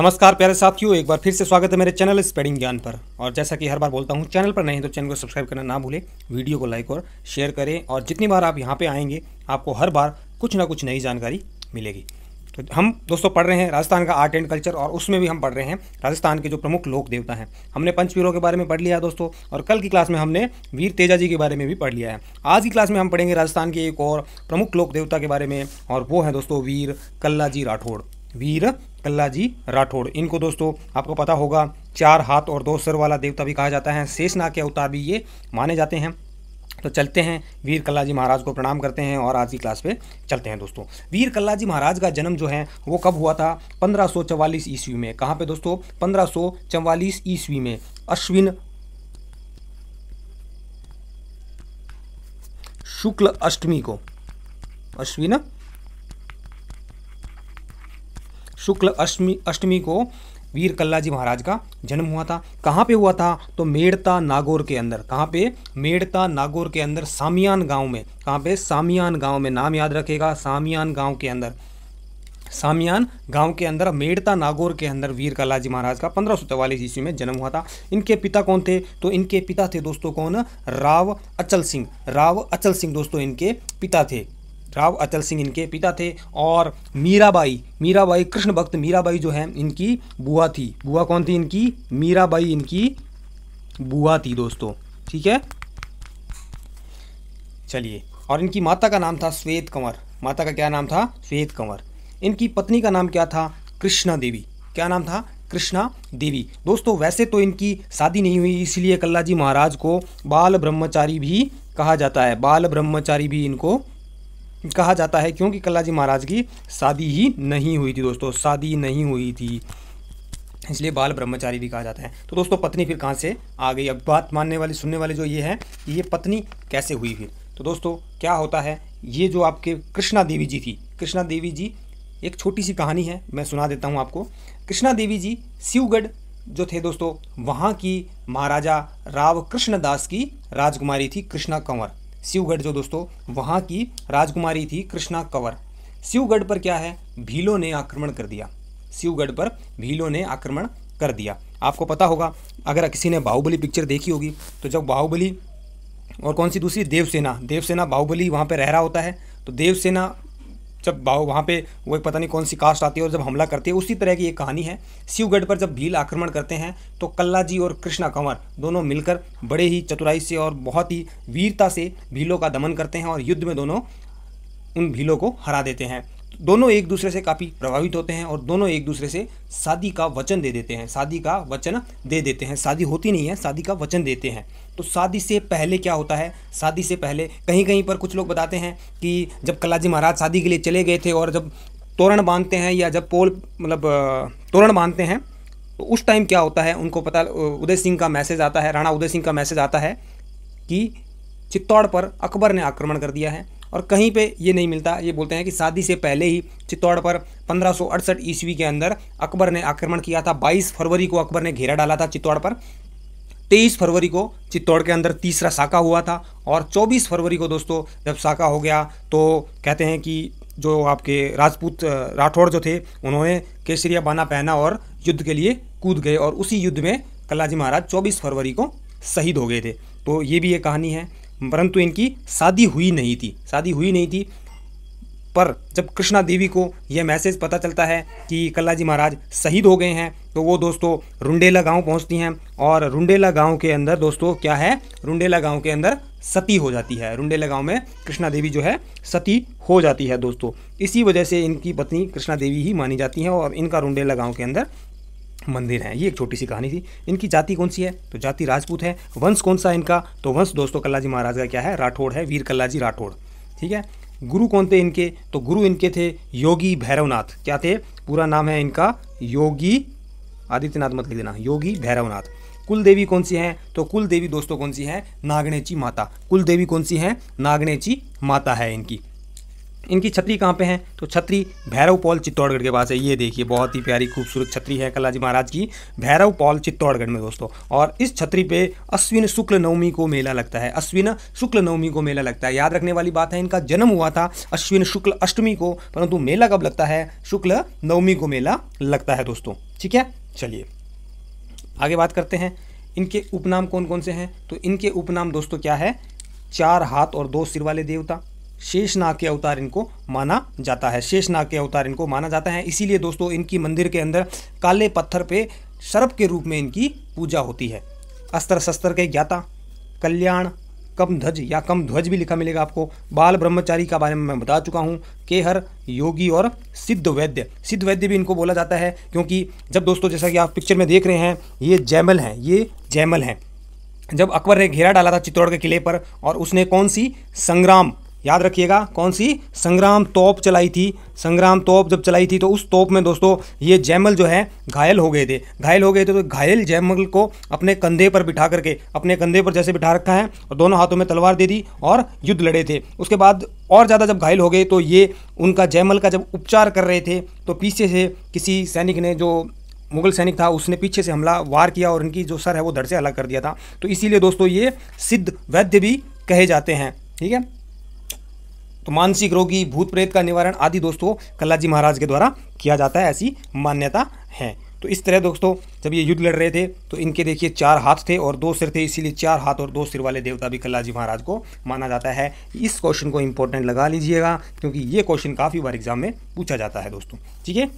नमस्कार प्यारे साथियों एक बार फिर से स्वागत है मेरे चैनल स्पेडिंग ज्ञान पर और जैसा कि हर बार बोलता हूँ चैनल पर नहीं तो चैनल को सब्सक्राइब करना ना भूलें वीडियो को लाइक और शेयर करें और जितनी बार आप यहाँ पे आएंगे आपको हर बार कुछ ना कुछ नई जानकारी मिलेगी तो हम दोस्तों पढ़ रहे हैं राजस्थान का आर्ट एंड कल्चर और उसमें भी हम पढ़ रहे हैं राजस्थान के जो प्रमुख लोक देवता हैं हमने पंचवीरों के बारे में पढ़ लिया दोस्तों और कल की क्लास में हमने वीर तेजा जी के बारे में भी पढ़ लिया है आज की क्लास में हम पढ़ेंगे राजस्थान के एक और प्रमुख लोक देवता के बारे में और वो हैं दोस्तों वीर कल्ला जी राठौड़ वीर कल्लाजी राठौड़ इनको दोस्तों आपको पता होगा चार हाथ और दो सर वाला देवता भी कहा जाता है शेषनाग के अवतार भी ये माने जाते हैं तो चलते हैं वीर कल्लाजी महाराज को प्रणाम करते हैं और आज की क्लास पे चलते हैं दोस्तों वीर कल्लाजी महाराज का जन्म जो है वो कब हुआ था 1544 ईस्वी में कहाँ पे दोस्तों 1544 ईस्वी में अश्विन शुक्ल अष्टमी को अश्विन शुक्ल अष्टमी अष्टमी को वीर कल्ला जी महाराज का जन्म हुआ था कहाँ पे हुआ था तो मेड़ता नागौर के अंदर कहाँ पे मेड़ता नागौर के अंदर सामियान गांव में कहाँ पे सामियान गांव में नाम याद रखेगा सामियान गांव के अंदर सामियान गांव के अंदर मेड़ता नागौर के अंदर वीर कला जी महाराज का पंद्रह सौ चौवालीस ईस्वी में जन्म हुआ था इनके पिता कौन थे तो इनके पिता थे दोस्तों कौन राव अचल सिंह राव अचल सिंह दोस्तों इनके पिता थे राव अचल सिंह इनके पिता थे और मीराबाई मीराबाई कृष्ण भक्त मीराबाई जो है इनकी बुआ थी बुआ कौन थी इनकी मीराबाई इनकी बुआ थी दोस्तों ठीक है चलिए और इनकी माता का नाम था श्वेत कंवर माता का क्या नाम था श्वेत कंवर इनकी पत्नी का नाम क्या था कृष्णा देवी क्या नाम था कृष्णा देवी दोस्तों वैसे तो इनकी शादी नहीं हुई इसलिए कल्ला जी महाराज को बाल ब्रह्मचारी भी कहा जाता है बाल ब्रह्मचारी भी इनको कहा जाता है क्योंकि कल्लाजी महाराज की शादी ही नहीं हुई थी दोस्तों शादी नहीं हुई थी इसलिए बाल ब्रह्मचारी भी कहा जाता है तो दोस्तों पत्नी फिर कहाँ से आ गई अब बात मानने वाली सुनने वाले जो ये है ये पत्नी कैसे हुई फिर तो दोस्तों क्या होता है ये जो आपके कृष्णा देवी जी थी कृष्णा देवी जी एक छोटी सी कहानी है मैं सुना देता हूँ आपको कृष्णा देवी जी शिवगढ़ जो थे दोस्तों वहाँ की महाराजा राव कृष्णदास की राजकुमारी थी कृष्णा कंवर शिवगढ़ जो दोस्तों वहाँ की राजकुमारी थी कृष्णा कंवर शिवगढ़ पर क्या है भीलों ने आक्रमण कर दिया शिवगढ़ पर भीलों ने आक्रमण कर दिया आपको पता होगा अगर किसी ने बाहुबली पिक्चर देखी होगी तो जब बाहुबली और कौन सी दूसरी देवसेना देवसेना बाहुबली वहाँ पर रह रहा होता है तो देवसेना जब बाहु वहाँ पे वो एक पता नहीं कौन सी कास्ट आती है और जब हमला करती है उसी तरह की एक कहानी है शिवगढ़ पर जब भील आक्रमण करते हैं तो कल्ला जी और कृष्णा कंवर दोनों मिलकर बड़े ही चतुराई से और बहुत ही वीरता से भीलों का दमन करते हैं और युद्ध में दोनों उन भीलों को हरा देते हैं दोनों एक दूसरे से काफ़ी प्रभावित होते हैं और दोनों एक दूसरे से शादी का वचन दे देते हैं शादी का वचन दे देते हैं शादी होती नहीं है शादी का वचन देते हैं तो शादी से पहले क्या होता है शादी से पहले कहीं कहीं पर कुछ लोग बताते हैं कि जब कलाजी महाराज शादी के लिए चले गए थे और जब तोरण बांधते हैं या जब पोल मतलब तोरण बांधते हैं तो उस टाइम क्या होता है उनको पता उदय सिंह का मैसेज आता है राणा उदय सिंह का मैसेज आता है कि चित्तौड़ पर अकबर ने आक्रमण कर दिया है और कहीं पे ये नहीं मिलता ये बोलते हैं कि शादी से पहले ही चित्तौड़ पर पंद्रह ईस्वी के अंदर अकबर ने आक्रमण किया था 22 फरवरी को अकबर ने घेरा डाला था चित्तौड़ पर 23 फरवरी को चित्तौड़ के अंदर तीसरा साका हुआ था और 24 फरवरी को दोस्तों जब साका हो गया तो कहते हैं कि जो आपके राजपूत राठौड़ जो थे उन्होंने केसरिया बाना पहना और युद्ध के लिए कूद गए और उसी युद्ध में कलाजी महाराज चौबीस फरवरी को शहीद हो गए थे तो ये भी एक कहानी है परंतु इनकी शादी हुई नहीं थी शादी हुई नहीं थी पर जब कृष्णा देवी को यह मैसेज पता चलता है कि कल्लाजी महाराज शहीद हो गए हैं तो वो दोस्तों रुंडेला गांव पहुंचती हैं और रुंडेला गांव के अंदर दोस्तों क्या है रुंडेला गांव के अंदर सती हो जाती है रुंडेला गांव में कृष्णा देवी जो है सती हो जाती है दोस्तों इसी वजह से इनकी पत्नी कृष्णा देवी ही मानी जाती हैं और इनका रुंडेला गाँव के अंदर मंदिर हैं ये एक छोटी सी कहानी थी इनकी जाति कौन सी है तो जाति राजपूत है वंश कौन सा इनका तो वंश दोस्तों कल्लाजी महाराज का क्या है राठौड़ है वीर कल्लाजी राठौड़ ठीक है गुरु कौन थे इनके तो गुरु इनके थे योगी भैरवनाथ क्या थे पूरा नाम है इनका योगी आदित्यनाथ मत लिख देना योगी भैरवनाथ कुल देवी कौन सी हैं तो कुल देवी दोस्तों कौन सी है नागणेची माता कुल देवी कौन सी है नागणेची माता है इनकी इनकी छतरी कहाँ पे है तो छतरी भैरव पॉल चित्तौड़गढ़ के पास है ये देखिए बहुत ही प्यारी खूबसूरत छतरी है कलाजी महाराज की भैरव पॉल चित्तौड़गढ़ में दोस्तों और इस छतरी पे अश्विन शुक्ल नवमी को मेला लगता है अश्विन शुक्ल नवमी को मेला लगता है याद रखने वाली बात है इनका जन्म हुआ था अश्विन शुक्ल अष्टमी को परंतु मेला कब लगता है शुक्ल नवमी को मेला लगता है दोस्तों ठीक है चलिए आगे बात करते हैं इनके उपनाम कौन कौन से हैं तो इनके उपनाम दोस्तों क्या है चार हाथ और दो सिर वाले देवता शेषनाग के अवतार इनको माना जाता है शेषनाग के अवतार इनको माना जाता है इसीलिए दोस्तों इनकी मंदिर के अंदर काले पत्थर पे सर्प के रूप में इनकी पूजा होती है अस्त्र शस्त्र के ज्ञाता कल्याण कम ध्वज या कम ध्वज भी लिखा मिलेगा आपको बाल ब्रह्मचारी का बारे में मैं बता चुका हूँ केहर योगी और सिद्ध वैद्य सिद्ध वैद्य भी इनको बोला जाता है क्योंकि जब दोस्तों जैसा कि आप पिक्चर में देख रहे हैं ये जैमल हैं ये जैमल हैं जब अकबर ने घेरा डाला था चित्तौड़ के किले पर और उसने कौन सी संग्राम याद रखिएगा कौन सी संग्राम तोप चलाई थी संग्राम तोप जब चलाई थी तो उस तोप में दोस्तों ये जैमल जो है घायल हो गए थे घायल हो गए थे तो घायल जैमल को अपने कंधे पर बिठा करके अपने कंधे पर जैसे बिठा रखा है और दोनों हाथों में तलवार दे दी और युद्ध लड़े थे उसके बाद और ज़्यादा जब घायल हो गए तो ये उनका जैमल का जब उपचार कर रहे थे तो पीछे से किसी सैनिक ने जो मुगल सैनिक था उसने पीछे से हमला वार किया और इनकी जो सर है वो धड़ से अलग कर दिया था तो इसीलिए दोस्तों ये सिद्ध वैद्य भी कहे जाते हैं ठीक है तो मानसिक रोगी भूत प्रेत का निवारण आदि दोस्तों कल्लाजी महाराज के द्वारा किया जाता है ऐसी मान्यता है तो इस तरह दोस्तों जब ये युद्ध लड़ रहे थे तो इनके देखिए चार हाथ थे और दो सिर थे इसीलिए चार हाथ और दो सिर वाले देवता भी कल्लाजी महाराज को माना जाता है इस क्वेश्चन को इंपॉर्टेंट लगा लीजिएगा क्योंकि ये क्वेश्चन काफ़ी बार एग्जाम में पूछा जाता है दोस्तों ठीक है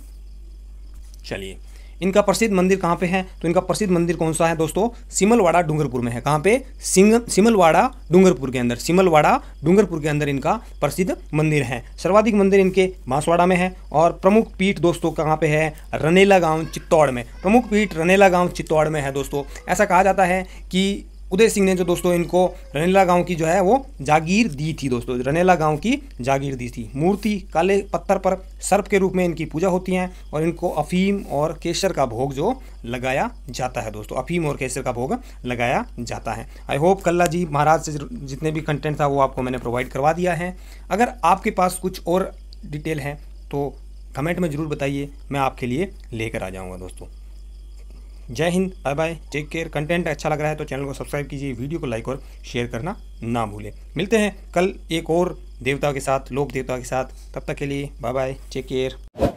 चलिए इनका प्रसिद्ध मंदिर कहाँ पे है तो इनका प्रसिद्ध मंदिर कौन सा है दोस्तों सिमलवाड़ा डूंगरपुर में है कहाँ पे सिंग सिमलवाड़ा डूंगरपुर के अंदर सिमलवाड़ा डूंगरपुर के अंदर इनका प्रसिद्ध मंदिर है सर्वाधिक मंदिर इनके बांसवाड़ा में है और प्रमुख पीठ दोस्तों कहाँ पे है रनेला गाँव चित्तौड़ में प्रमुख पीठ रनेला गाँव चित्तौड़ में है दोस्तों ऐसा कहा जाता है कि उदय सिंह ने जो दोस्तों इनको रनेला गांव की जो है वो जागीर दी थी दोस्तों रनेला गांव की जागीर दी थी मूर्ति काले पत्थर पर सर्प के रूप में इनकी पूजा होती है और इनको अफीम और केसर का भोग जो लगाया जाता है दोस्तों अफीम और केसर का भोग लगाया जाता है आई होप कल्ला जी महाराज से जितने भी कंटेंट था वो आपको मैंने प्रोवाइड करवा दिया है अगर आपके पास कुछ और डिटेल है तो कमेंट में ज़रूर बताइए मैं आपके लिए लेकर आ जाऊँगा दोस्तों जय हिंद bye bye take care content अच्छा लग रहा है तो चैनल को सब्सक्राइब कीजिए वीडियो को लाइक और शेयर करना ना भूलें मिलते हैं कल एक और देवता के साथ लोक देवता के साथ तब तक के लिए बाय बाय टेक केयर